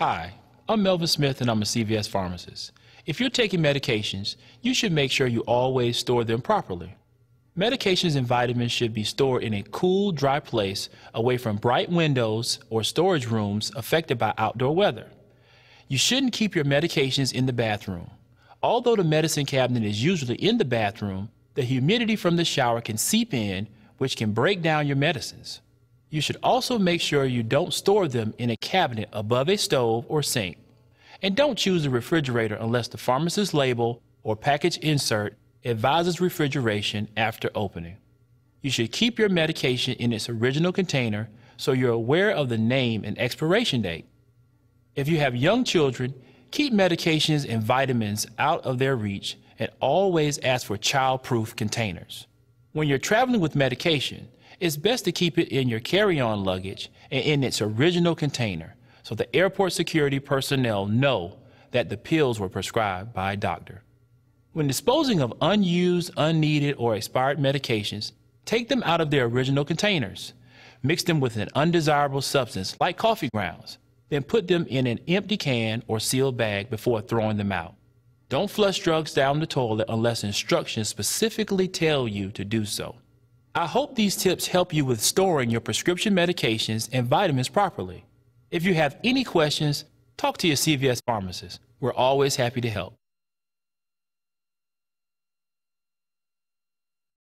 Hi, I'm Melvin Smith and I'm a CVS pharmacist. If you're taking medications, you should make sure you always store them properly. Medications and vitamins should be stored in a cool, dry place away from bright windows or storage rooms affected by outdoor weather. You shouldn't keep your medications in the bathroom. Although the medicine cabinet is usually in the bathroom, the humidity from the shower can seep in, which can break down your medicines. You should also make sure you don't store them in a cabinet above a stove or sink. And don't choose a refrigerator unless the pharmacist's label or package insert advises refrigeration after opening. You should keep your medication in its original container so you're aware of the name and expiration date. If you have young children, keep medications and vitamins out of their reach and always ask for childproof containers. When you're traveling with medication, it's best to keep it in your carry-on luggage and in its original container so the airport security personnel know that the pills were prescribed by a doctor. When disposing of unused, unneeded, or expired medications, take them out of their original containers. Mix them with an undesirable substance like coffee grounds, then put them in an empty can or sealed bag before throwing them out. Don't flush drugs down the toilet unless instructions specifically tell you to do so. I hope these tips help you with storing your prescription medications and vitamins properly. If you have any questions, talk to your CVS pharmacist. We're always happy to help.